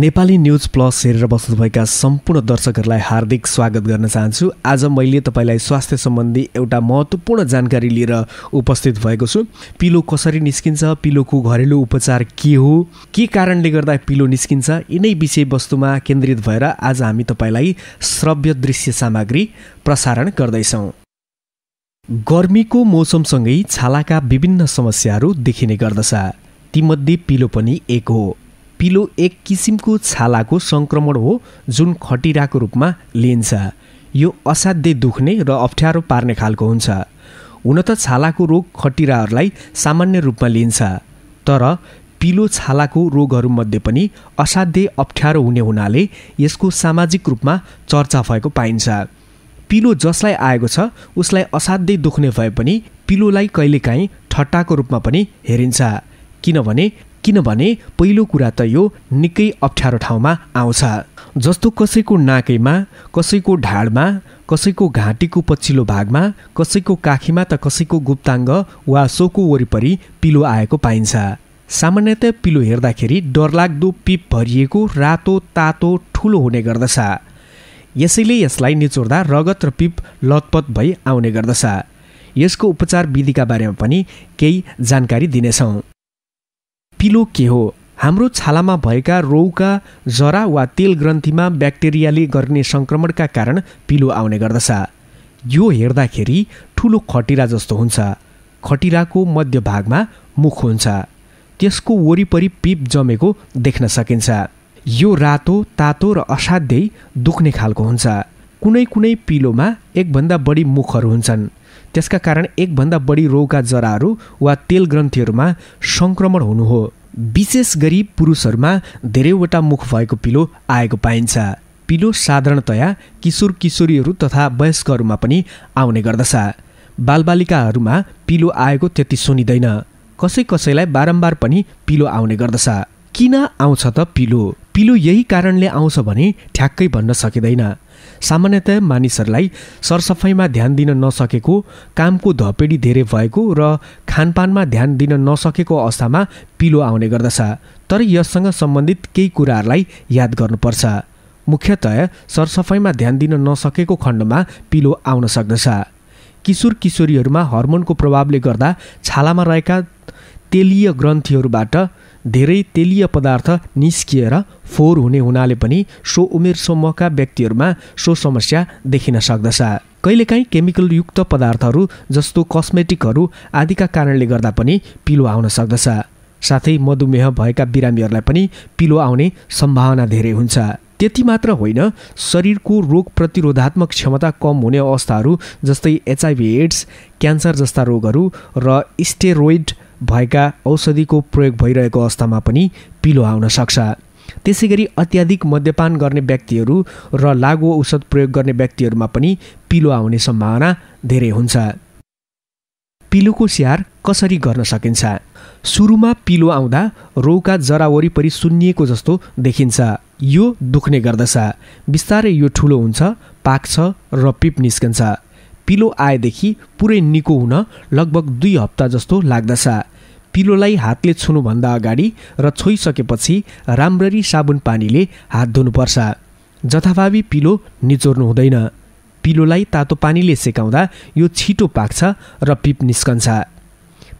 Nepali news plus हेरेर बस्नुभएका सम्पूर्ण दर्शकहरूलाई हार्दिक स्वागत गर्न चाहन्छु आज मैले तपाईँलाई स्वास्थ्य सम्बन्धी एउटा महत्त्वपूर्ण जानकारी लिएर उपस्थित भएको छु पिलो कसरी निस्किन्छ पिलोको घरेलु उपचार के हो के कारणले गर्दा पिलो निस्किन्छ यिनै विषयवस्तुमा केन्द्रित भएर आज हामी तपाईँलाई श्रव्य दृश्य सामग्री प्रसारण गर्दैछौँ गर्मीको मौसमसँगै छालाका विभिन्न समस्याहरू देखिने गर्दछ तीमध्ये पिलो पनि एक हो पिलो एक किसिमको छालाको सङ्क्रमण हो जुन खटिराको रूपमा लिइन्छ यो असाध्यै दुख्ने र अप्ठ्यारो पार्ने खालको हुन्छ हुन त छालाको रोग खटिराहरूलाई सामान्य रूपमा लिइन्छ तर पिलो छालाको रोगहरूमध्ये पनि असाध्यै अप्ठ्यारो हुने हुनाले यसको सामाजिक रूपमा चर्चा भएको पाइन्छ पिलो जसलाई आएको छ उसलाई असाध्यै दुख्ने भए पनि पिलोलाई कहिलेकाहीँ ठट्टाको रूपमा पनि हेरिन्छ किनभने किनभने पहिलो कुरा त यो निकै अप्ठ्यारो ठाउँमा आउँछ जस्तो कसैको नाकैमा कसैको ढाडमा कसैको घाँटीको पछिल्लो भागमा कसैको काखीमा त कसैको गुप्ताङ्ग वा सोको वरिपरि पिलो आएको पाइन्छ सामान्यतया पिलो हेर्दाखेरि डरलाग्दो पिप भरिएको रातो तातो ठुलो हुने गर्दछ यसैले यसलाई निचोड्दा रगत र पिप लतपत भई आउने गर्दछ यसको उपचार विधिका बारेमा पनि केही जानकारी दिनेछौँ पिलो के हो हाम्रो छालामा भएका रौका जरा वा तेल ग्रन्थीमा ब्याक्टेरियाले गर्ने सङ्क्रमणका कारण पिलो आउने गर्दछ यो हेर्दाखेरि ठुलो खटिरा जस्तो हुन्छ खटिराको मध्यभागमा मुख हुन्छ त्यसको वरिपरि पिप जमेको देख्न सकिन्छ यो रातो तातो र असाध्यै दुख्ने खालको हुन्छ कुनै कुनै पिलोमा एकभन्दा बढी मुखहरू हुन्छन् त्यसका कारण एकभन्दा बढी रोगका जराहरू वा तेल ग्रन्थीहरूमा सङ्क्रमण हुनु हो विशेष गरी पुरुषहरूमा धेरैवटा मुख भएको पिलो आएको पाइन्छ पिलो साधारणतया किशोर किशोरीहरू तथा वयस्कहरूमा पनि आउने गर्दछ बालबालिकाहरूमा पिलो आएको त्यति सुनिँदैन कसै कसैलाई बारम्बार पनि पिलो आउने गर्दछ किन आउँछ त पिलो पिलो यही कारणले आउँछ भने ठ्याक्कै भन्न सकिँदैन सामान्यतया मानिसहरूलाई सरसफाइमा ध्यान दिन नसकेको कामको धपेडी धेरै भएको र खानपानमा ध्यान दिन नसकेको अवस्थामा पिलो आउने गर्दछ तर यससँग सम्बन्धित केही कुराहरूलाई याद गर्नुपर्छ मुख्यतया सरसफाइमा ध्यान दिन नसकेको खण्डमा पिलो आउन सक्दछ किशोर किशोरीहरूमा हर्मोनको प्रभावले गर्दा छालामा रहेका तेलीय ग्रन्थीहरूबाट धेरै तेलीय पदार्थ निस्किएर फोहोर हुने हुनाले पनि सो उमेर समूहका व्यक्तिहरूमा सो समस्या देखिन सक्दछ कहिलेकाहीँ केमिकलयुक्त पदार्थहरू जस्तो कस्मेटिकहरू आदिका कारणले गर्दा पनि पिलो आउन सक्दछ साथै मधुमेह भएका बिरामीहरूलाई पनि पिलो आउने सम्भावना धेरै हुन्छ त्यति मात्र होइन शरीरको रोग प्रतिरोधात्मक क्षमता कम हुने अवस्थाहरू जस्तै एचआइभी एड्स क्यान्सर जस्ता रोगहरू र स्टेरोइड भएका औषधिको प्रयोग भइरहेको अवस्थामा पनि पिलो आउन सक्छ त्यसै गरी अत्याधिक मद्यपान गर्ने व्यक्तिहरू र लागु औषध प्रयोग गर्ने व्यक्तिहरूमा पनि पिलो आउने सम्भावना धेरै हुन्छ पिलोको स्याहार कसरी गर्न सकिन्छ सुरुमा पिलो आउँदा रौका जरा वरिपरि सुन्निएको जस्तो देखिन्छ यो दुख्ने गर्दछ बिस्तारै यो ठुलो हुन्छ पाक्छ र पिप निस्कन्छ पिलो आएदेखि पुरै निको हुन लगभग दुई हप्ता जस्तो लाग्दछ पिलोलाई हातले छुनुभन्दा अगाडि र छोइसकेपछि राम्ररी साबुन पानीले हात धुनुपर्छ जथाभावी पिलो निचोर्नु हुँदैन पिलोलाई तातो पानीले सेकाउँदा यो छिटो पाक्छ र पिप निस्कन्छ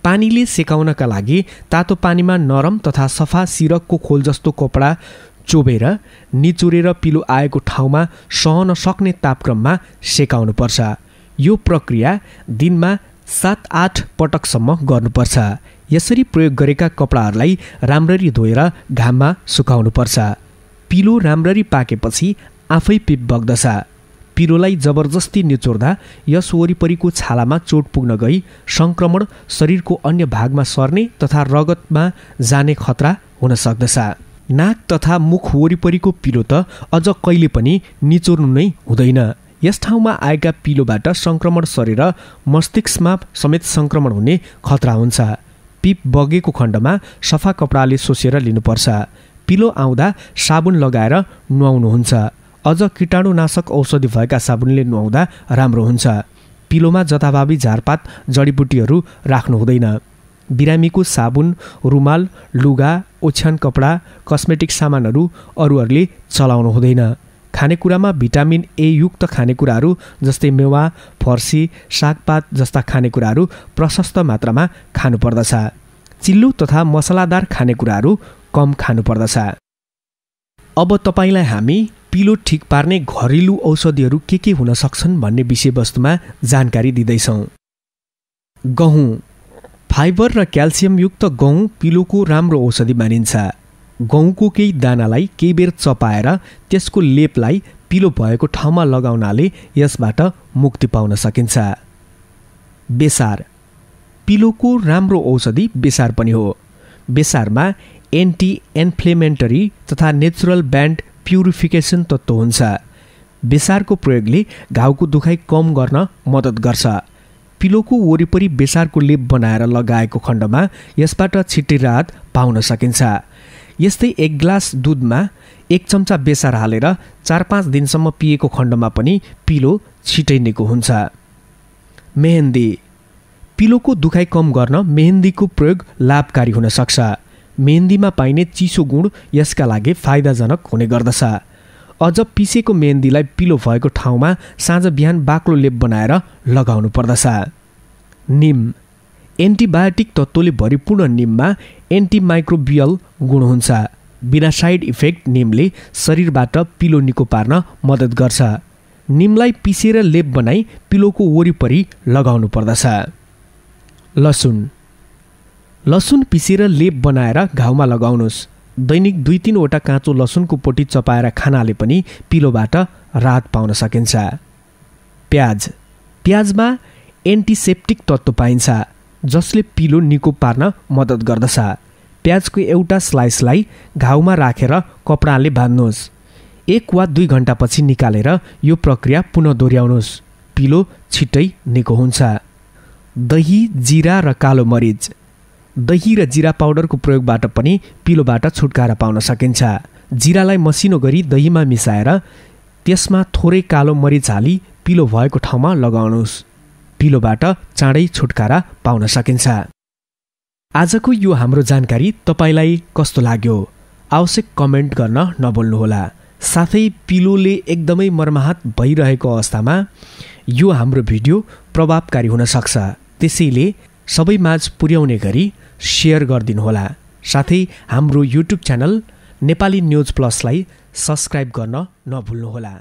पानीले सेकाउनका लागि तातो पानीमा नरम तथा सफा सिरकको खोल जस्तो कपडा चोबेर निचोरेर पिलो आएको ठाउँमा सहन सक्ने तापक्रममा सेकाउनुपर्छ यो प्रक्रिया दिनमा सात आठ पटकसम्म गर्नुपर्छ यसरी प्रयोग गरेका कपडाहरूलाई राम्ररी धोएर घाममा सुकाउनुपर्छ पिलो राम्ररी पाकेपछि आफै पिप बग्दछ पिरोलाई जबरजस्ती निचोर्दा यस वरिपरिको छालामा चोट पुग्न गई सङ्क्रमण शरीरको अन्य भागमा सर्ने तथा रगतमा जाने खतरा हुन सक्दछ नाक तथा मुख वरिपरिको पिलो त अझ कहिले पनि निचोर्नु नै हुँदैन यस ठाउँमा आएका पिलोबाट सङ्क्रमण सरेर मस्तिष्कमा समेत सङ्क्रमण हुने खतरा हुन्छ पिप बगेको खण्डमा सफा कपडाले सोसेर लिनुपर्छ पिलो आउँदा साबुन लगाएर नुहाउनुहुन्छ अझ किटाणुनाशक औषधि भएका साबुनले नुहाउँदा राम्रो हुन्छ पिलोमा जथाभावी झारपात जडीबुटीहरू राख्नु हुँदैन बिरामीको साबुन रुमाल लुगा ओछ्यान कपडा कस्मेटिक सामानहरू अरूहरूले चलाउनु हुँदैन खानेकुरामा भिटामिन ए युक्त खानेकुराहरू जस्तै मेवा फर्सी सागपात जस्ता खानेकुराहरू प्रशस्त मात्रामा खानुपर्दछ चिल्लो तथा मसलादार खानेकुराहरू कम खानुपर्दछ अब तपाईँलाई हामी पिलो ठिक पार्ने घरेलु औषधिहरू के के हुन सक्छन् भन्ने विषयवस्तुमा जानकारी दिँदैछौँ गहुँ फाइबर र क्याल्सियमयुक्त गहुँ पिलोको राम्रो औषधि मानिन्छ गहुँको केही दानालाई केही बेर चपाएर त्यसको लेपलाई पिलो भएको ठाउँमा लगाउनाले यसबाट मुक्ति पाउन सकिन्छ बेसार पिलोको राम्रो औषधि बेसार पनि हो बेसारमा एन्टी एन्फ्लेमेन्टरी तथा नेचुरल ब्यान्ड प्युरिफिकेसन तत्त्व हुन्छ बेसारको प्रयोगले घाउको दुखाइ कम गर्न मद्दत गर्छ पिलोको वरिपरि बेसारको लेप बनाएर लगाएको खण्डमा यसबाट छिट्टी राहत पाउन सकिन्छ यस्तै एक ग्लास दुधमा एक चम्चा बेसार हालेर चार पाँच दिनसम्म पिएको खण्डमा पनि पिलो छिटै निको हुन्छ मेहेन्दी पिलोको दुखाइ कम गर्न मेहेन्दीको प्रयोग लाभकारी हुन सक्छ मेहेन्दीमा पाइने चिसो गुण यसका लागि फाइदाजनक हुने गर्दछ अझ पिसेको मेहेन्दीलाई पिलो भएको ठाउँमा साँझ बिहान बाक्लो लेप बनाएर लगाउनु पर्दछ निम एन्टिबायोटिक तत्त्वले भरिपूर्ण निममा एन्टिमाइक्रोबियल गुण हुन्छ बिना साइड इफेक्ट निमले शरीरबाट पिलो निको पार्न मद्दत गर्छ निमलाई पिसेर लेप बनाई पिलोको वरिपरि लगाउनु पर्दछ लसुन लसुन पिसेर लेप बनाएर घाउमा लगाउनुहोस् दैनिक दुई तिनवटा काँचो लसुनको पोटी चपाएर खानाले पनि पिलोबाट राहत पाउन सकिन्छ प्याज प्याजमा एन्टिसेप्टिक तत्त्व पाइन्छ जसले पिलो निको पार्न मद्दत गर्दछ प्याजको एउटा स्लाइसलाई घाउमा राखेर कपडाले बाँध्नुहोस् एक वा दुई घन्टापछि निकालेर यो प्रक्रिया पुनः दोहोऱ्याउनुहोस् पिलो छिट्टै निको हुन्छ दही जिरा र कालो मरिच दही र जिरा पाउडरको प्रयोगबाट पनि पिलोबाट छुटकारा पाउन सकिन्छ जिरालाई मसिनो गरी दहीमा मिसाएर त्यसमा थोरै कालो मरिच हाली पिलो भएको ठाउँमा लगाउनुहोस् पिलोबाट चाँडै छुटकारा पाउन सकिन्छ आजको यो हाम्रो जानकारी तपाईँलाई कस्तो लाग्यो आवश्यक कमेन्ट गर्न नबोल्नुहोला साथै पिलोले एकदमै मर्माहत भइरहेको अवस्थामा यो हाम्रो भिडियो प्रभावकारी हुन सक्छ त्यसैले सबै माझ पुर्याउने गरी सेयर गरिदिनुहोला साथै हाम्रो युट्युब च्यानल नेपाली न्युज प्लसलाई सब्सक्राइब गर्न नभुल्नुहोला